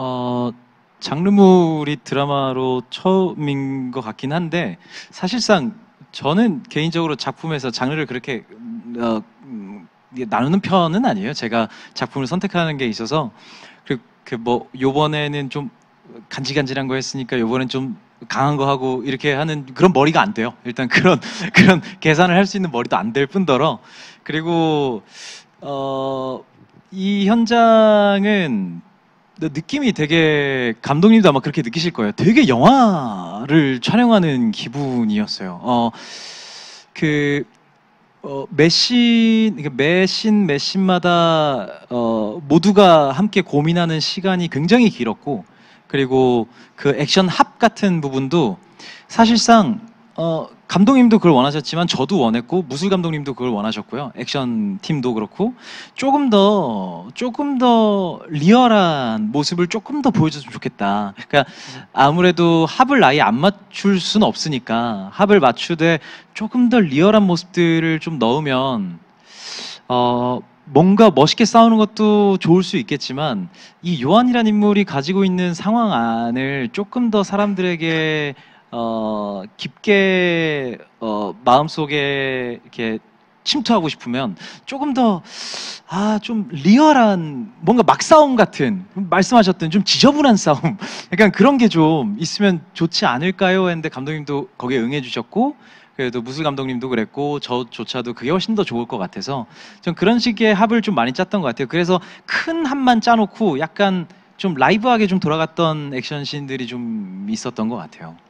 어, 장르물이 드라마로 처음인 것 같긴 한데 사실상 저는 개인적으로 작품에서 장르를 그렇게 음, 어, 음, 나누는 편은 아니에요. 제가 작품을 선택하는 게 있어서 그렇뭐 그 요번에는 좀 간질간질한 거 했으니까 요번엔 좀 강한 거 하고 이렇게 하는 그런 머리가 안 돼요. 일단 그런 그런 계산을 할 수 있는 머리도 안 될 뿐더러 그리고 어이 현장은 느낌이 되게 감독님도 아마 그렇게 느끼실 거예요. 되게 영화를 촬영하는 기분이었어요. 어, 그 어, 매신 그 매신 매신마다 어, 모두가 함께 고민하는 시간이 굉장히 길었고 그리고 그 액션 합 같은 부분도 사실상 어, 감독님도 그걸 원하셨지만 저도 원했고 무술 감독님도 그걸 원하셨고요. 액션 팀도 그렇고 조금 더 조금 더 리얼한 모습을 조금 더 보여줬으면 좋겠다. 그러니까 아무래도 합을 아예 안 맞출 수는 없으니까 합을 맞추되 조금 더 리얼한 모습들을 좀 넣으면 어 뭔가 멋있게 싸우는 것도 좋을 수 있겠지만 이 요한이라는 인물이 가지고 있는 상황 안을 조금 더 사람들에게 어, 깊게 어, 마음속에 이렇게 침투하고 싶으면 조금 더아좀 리얼한 뭔가 막싸움 같은 말씀하셨던 좀 지저분한 싸움 약간 그런 게 좀 있으면 좋지 않을까요? 했는데 감독님도 거기에 응해주셨고 그래도 무술 감독님도 그랬고 저조차도 그게 훨씬 더 좋을 것 같아서 전 그런 식의 합을 좀 많이 짰던 것 같아요. 그래서 큰 합만 짜놓고 약간 좀 라이브하게 좀 돌아갔던 액션 씬들이 좀 있었던 것 같아요.